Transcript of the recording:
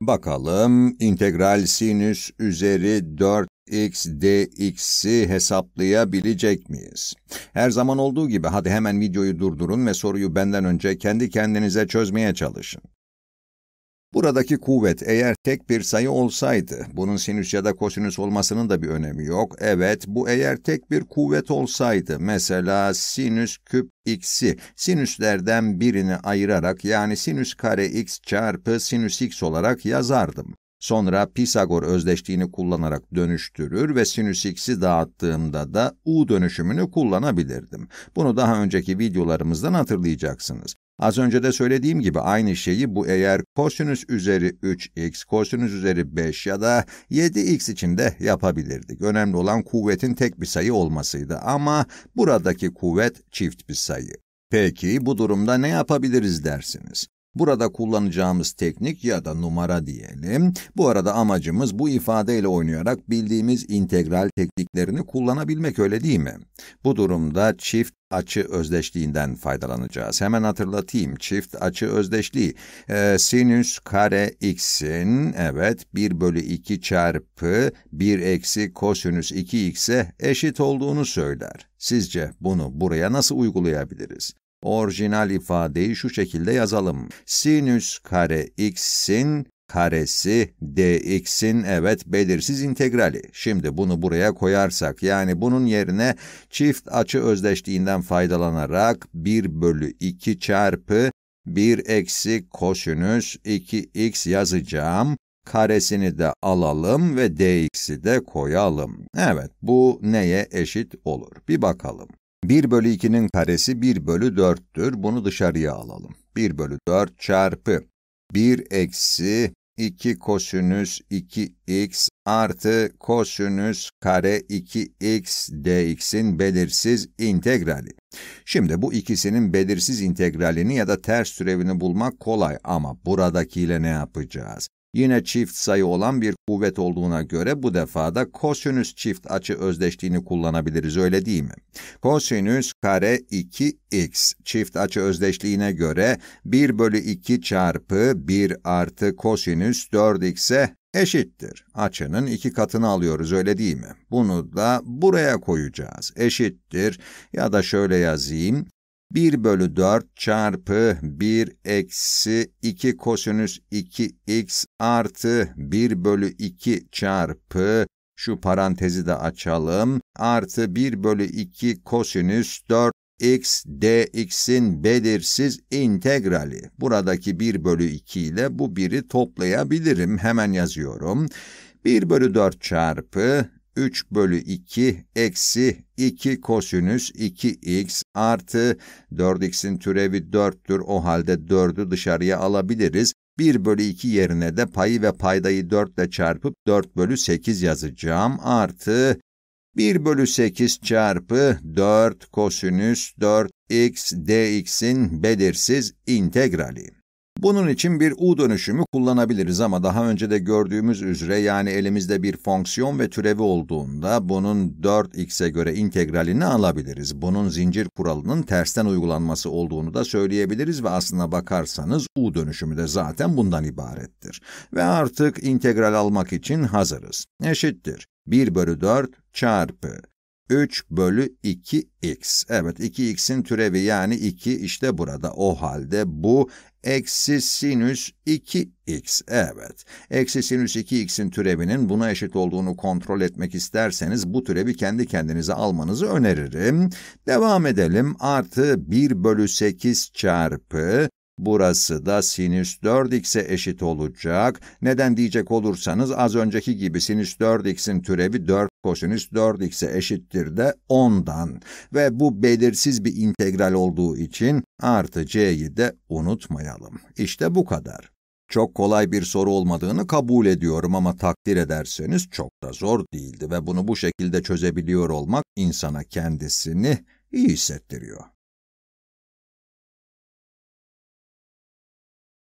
Bakalım integral sinüs üzeri 4x dx'i hesaplayabilecek miyiz? Her zaman olduğu gibi hadi hemen videoyu durdurun ve soruyu benden önce kendi kendinize çözmeye çalışın. Buradaki kuvvet eğer tek bir sayı olsaydı, bunun sinüs ya da kosinüs olmasının da bir önemi yok. Evet, bu eğer tek bir kuvvet olsaydı, mesela sinüs küp x'i sinüslerden birini ayırarak yani sinüs kare x çarpı sinüs x olarak yazardım. Sonra Pisagor özdeşliğini kullanarak dönüştürür ve sinüs x'i dağıttığımda da u dönüşümünü kullanabilirdim. Bunu daha önceki videolarımızdan hatırlayacaksınız. Az önce de söylediğim gibi aynı şeyi bu eğer kosinüs üzeri 3x, kosinüs üzeri 5 ya da 7x için de yapabilirdik. Önemli olan kuvvetin tek bir sayı olmasıydı ama buradaki kuvvet çift bir sayı. Peki bu durumda ne yapabiliriz dersiniz? Burada kullanacağımız teknik ya da numara diyelim. Bu arada amacımız bu ifadeyle oynayarak bildiğimiz integral tekniklerini kullanabilmek öyle değil mi? Bu durumda çift açı özdeşliğinden faydalanacağız. Hemen hatırlatayım. Çift açı özdeşliği. Ee, sinüs kare x'in evet 1 bölü 2 çarpı 1 eksi kosinüs 2x'e eşit olduğunu söyler. Sizce bunu buraya nasıl uygulayabiliriz? Orijinal ifadeyi şu şekilde yazalım. Sinüs kare x'in karesi dx'in evet belirsiz integrali. Şimdi bunu buraya koyarsak yani bunun yerine çift açı özdeşliğinden faydalanarak 1 bölü 2 çarpı 1 eksi kosinüs 2x yazacağım. Karesini de alalım ve dx'i de koyalım. Evet bu neye eşit olur? Bir bakalım. 1 bölü 2'nin karesi 1 bölü 4'tür. Bunu dışarıya alalım. 1 bölü 4 çarpı 1 eksi 2 kosinüs 2x artı kosinüs kare 2x dx'in belirsiz integrali. Şimdi bu ikisinin belirsiz integralini ya da ters türevini bulmak kolay ama buradakiyle ne yapacağız? yine çift sayı olan bir kuvvet olduğuna göre bu defada kosinüs çift açı özdeşliğini kullanabiliriz öyle değil mi? Kosinüs kare 2x çift açı özdeşliğine göre 1 bölü 2 çarpı 1 artı kosinüs 4x'e eşittir. Açının iki katını alıyoruz öyle değil mi? Bunu da buraya koyacağız. Eşittir ya da şöyle yazayım. 1 bölü 4 çarpı 1 eksi 2 kosinüs 2x artı 1 bölü 2 çarpı şu parantezi de açalım artı 1 bölü 2 kosinüs 4 x dx'in belirsiz integrali. Buradaki 1 bölü 2 ile bu 1'i toplayabilirim. Hemen yazıyorum. 1 bölü 4 çarpı 3 bölü 2 eksi 2 kosinüs 2x artı 4x'in türevi 4'tür o halde 4'ü dışarıya alabiliriz. 1 bölü 2 yerine de payı ve paydayı 4 ile çarpıp 4 bölü 8 yazacağım artı 1 bölü 8 çarpı 4 kosinüs 4x dx'in belirsiz integrali. Bunun için bir U dönüşümü kullanabiliriz ama daha önce de gördüğümüz üzere yani elimizde bir fonksiyon ve türevi olduğunda bunun 4x'e göre integralini alabiliriz. Bunun zincir kuralının tersten uygulanması olduğunu da söyleyebiliriz ve aslına bakarsanız U dönüşümü de zaten bundan ibarettir. Ve artık integral almak için hazırız. Eşittir. 1 bölü 4 çarpı 3 bölü 2x. Evet 2x'in türevi yani 2 işte burada. O halde bu eksi sinüs 2x. Evet eksi sinüs 2x'in türevinin buna eşit olduğunu kontrol etmek isterseniz bu türevi kendi kendinize almanızı öneririm. Devam edelim. Artı 1 bölü 8 çarpı Burası da sinüs 4x'e eşit olacak. Neden diyecek olursanız az önceki gibi sinüs 4x'in türevi 4 kosinüs 4x'e eşittir de 10'dan. Ve bu belirsiz bir integral olduğu için artı c'yi de unutmayalım. İşte bu kadar. Çok kolay bir soru olmadığını kabul ediyorum ama takdir ederseniz çok da zor değildi ve bunu bu şekilde çözebiliyor olmak insana kendisini iyi hissettiriyor.